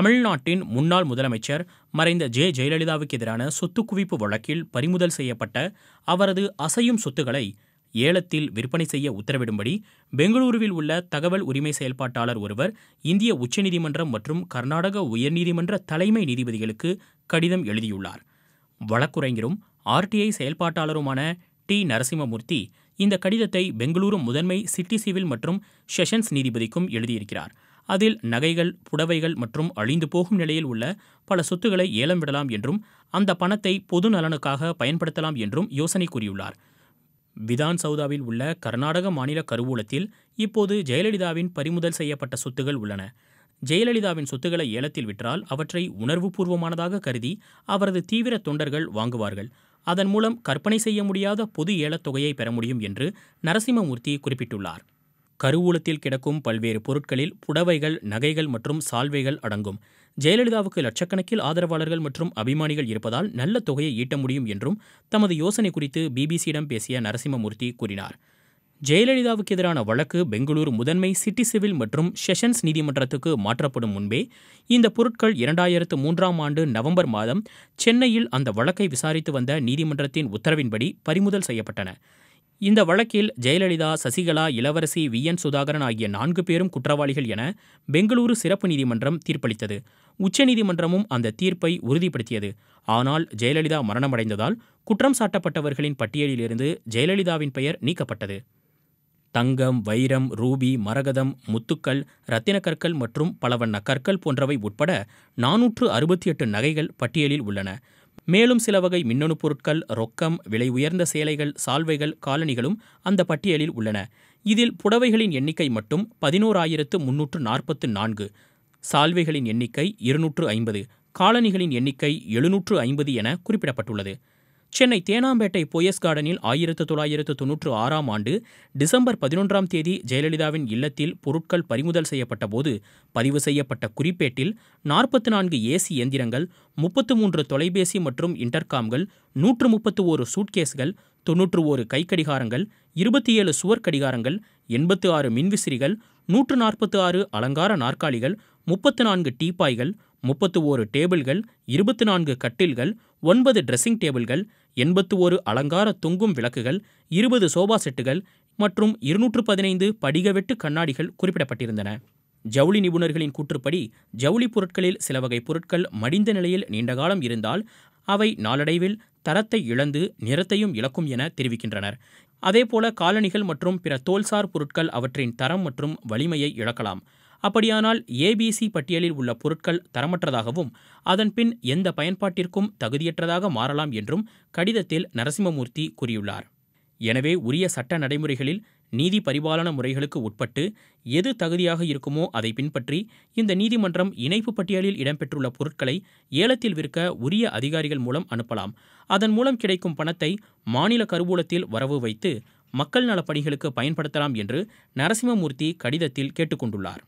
தமிழ்நாட்டின் முன்னாள் முதலமைச்சர் மறைந்த ஜெ ஜெயலலிதாவுக்கு எதிரான சொத்து குவிப்பு வழக்கில் பறிமுதல் செய்யப்பட்ட அவரது அசையும் சொத்துக்களை ஏலத்தில் விற்பனை செய்ய உத்தரவிடும்படி பெங்களூருவில் உள்ள தகவல் உரிமை செயல்பாட்டாளர் ஒருவர் இந்திய உச்சநீதிமன்றம் மற்றும் கர்நாடக உயர்நீதிமன்ற தலைமை நீதிபதிகளுக்கு கடிதம் எழுதியுள்ளார் வழக்குரைஞரும் ஆர்டிஐ செயல்பாட்டாளருமான டி நரசிம்மமூர்த்தி இந்த கடிதத்தை பெங்களூரு முதன்மை சிட்டி சிவில் மற்றும் செஷன்ஸ் நீதிபதிக்கும் எழுதியிருக்கிறார் அதில் நகைகள் புடவைகள் மற்றும் அழிந்து போகும் நிலையில் உள்ள பல சொத்துக்களை ஏலம் விடலாம் என்றும் அந்த பணத்தை பொது நலனுக்காக பயன்படுத்தலாம் என்றும் யோசனை கூறியுள்ளார் விதான் சௌதாவில் உள்ள கர்நாடக மாநில கருவூலத்தில் இப்போது ஜெயலலிதாவின் பறிமுதல் செய்யப்பட்ட சொத்துகள் உள்ளன ஜெயலலிதாவின் சொத்துக்களை ஏலத்தில் விற்றால் அவற்றை உணர்வுபூர்வமானதாக கருதி அவரது தீவிர தொண்டர்கள் வாங்குவார்கள் அதன் மூலம் கற்பனை செய்ய முடியாத பொது ஏலத்தொகையை பெற முடியும் என்று நரசிம்மமூர்த்தி குறிப்பிட்டுள்ளார் கருவூலத்தில் கிடக்கும் பல்வேறு பொருட்களில் புடவைகள் நகைகள் மற்றும் சால்வைகள் அடங்கும் ஜெயலலிதாவுக்கு லட்சக்கணக்கில் ஆதரவாளர்கள் மற்றும் அபிமானிகள் இருப்பதால் நல்ல தொகையை ஈட்ட முடியும் என்றும் தமது யோசனை குறித்து பிபிசியிடம் பேசிய நரசிம்மமூர்த்தி கூறினார் ஜெயலலிதாவுக்கு எதிரான வழக்கு பெங்களூரு முதன்மை சிட்டி சிவில் மற்றும் செஷன்ஸ் நீதிமன்றத்துக்கு மாற்றப்படும் முன்பே இந்த பொருட்கள் இரண்டாயிரத்து மூன்றாம் ஆண்டு நவம்பர் மாதம் சென்னையில் அந்த வழக்கை விசாரித்து வந்த நீதிமன்றத்தின் உத்தரவின்படி பறிமுதல் செய்யப்பட்டன இந்த வழக்கில் ஜெயலலிதா சசிகலா இளவரசி வி என் சுதாகரன் ஆகிய நான்கு பேரும் குற்றவாளிகள் என பெங்களூரு சிறப்பு நீதிமன்றம் தீர்ப்பளித்தது உச்சநீதிமன்றமும் அந்த தீர்ப்பை உறுதிப்படுத்தியது ஆனால் ஜெயலலிதா மரணமடைந்ததால் குற்றம் சாட்டப்பட்டவர்களின் பட்டியலிலிருந்து ஜெயலலிதாவின் பெயர் நீக்கப்பட்டது தங்கம் வைரம் ரூபி மரகதம் முத்துக்கள் இரத்தினக்கற்கள் மற்றும் பலவண்ண கற்கள் போன்றவை உட்பட நானூற்று அறுபத்தி எட்டு நகைகள் பட்டியலில் உள்ளன மேலும் சில வகை மின்னணு பொருட்கள் ரொக்கம் விலை உயர்ந்த சேலைகள் சால்வைகள் காலணிகளும் அந்த பட்டியலில் உள்ளன இதில் புடவைகளின் எண்ணிக்கை மட்டும் பதினோராயிரத்து முன்னூற்று நாற்பத்து நான்கு சால்வைகளின் எண்ணிக்கை இருநூற்று ஐம்பது காலணிகளின் எண்ணிக்கை எழுநூற்று ஐம்பது என குறிப்பிடப்பட்டுள்ளது சென்னை தேனாம்பேட்டை போயஸ் கார்டனில் ஆயிரத்து தொள்ளாயிரத்து தொன்னூற்று ஆறாம் ஆண்டு டிசம்பர் பதினொன்றாம் தேதி ஜெயலலிதாவின் இல்லத்தில் பொருட்கள் பறிமுதல் செய்யப்பட்ட போது பதிவு செய்யப்பட்ட குறிப்பேட்டில் நாற்பத்தி நான்கு ஏசி இயந்திரங்கள் முப்பத்து மூன்று தொலைபேசி மற்றும் இன்டர்காம்கள் நூற்று முப்பத்து ஓரு சூட்கேஸ்கள் தொன்னூற்று ஓரு கைக்கடிகாரங்கள் இருபத்தி ஏழு சுவர் கடிகாரங்கள் எண்பத்து ஆறு மின்விசிறிகள் நூற்று நாற்பத்து ஆறு அலங்கார நாற்காலிகள் முப்பத்து நான்கு டீப்பாய்கள் முப்பத்து ஓரு டேபிள்கள் இருபத்து நான்கு கட்டில்கள் ஒன்பது ட்ரெஸ்ஸிங் டேபிள்கள் எண்பத்து ஒரு அலங்கார தொங்கும் விளக்குகள் இருபது சோபா செட்டுகள் மற்றும் இருநூற்று பதினைந்து படிகவெட்டு கண்ணாடிகள் குறிப்பிடப்பட்டிருந்தன ஜவுளி நிபுணர்களின் கூற்றுப்படி ஜவுளி பொருட்களில் சில வகை பொருட்கள் மடிந்த நிலையில் நீண்டகாலம் இருந்தால் அவை நாளடைவில் தரத்தை இழந்து நிறத்தையும் இழக்கும் என தெரிவிக்கின்றனர் அதேபோல காலணிகள் மற்றும் பிற தோல்சார் பொருட்கள் அவற்றின் தரம் மற்றும் வலிமையை இழக்கலாம் அப்படியானால் ஏபிசி பட்டியலில் உள்ள பொருட்கள் தரமற்றதாகவும் அதன்பின் எந்த பயன்பாட்டிற்கும் தகுதியற்றதாக மாறலாம் என்றும் கடிதத்தில் நரசிம்மமூர்த்தி கூறியுள்ளார் எனவே உரிய சட்ட நடைமுறைகளில் நீதி பரிபாலன முறைகளுக்கு உட்பட்டு எது தகுதியாக இருக்குமோ அதை பின்பற்றி இந்த நீதிமன்றம் இணைப்பு பட்டியலில் இடம்பெற்றுள்ள பொருட்களை ஏலத்தில் விற்க உரிய அதிகாரிகள் மூலம் அனுப்பலாம் அதன் மூலம் கிடைக்கும் பணத்தை மாநில கருவூலத்தில் வரவு வைத்து மக்கள் நலப்பணிகளுக்கு பயன்படுத்தலாம் என்று நரசிம்மமூர்த்தி கடிதத்தில் கேட்டுக்கொண்டுள்ளார்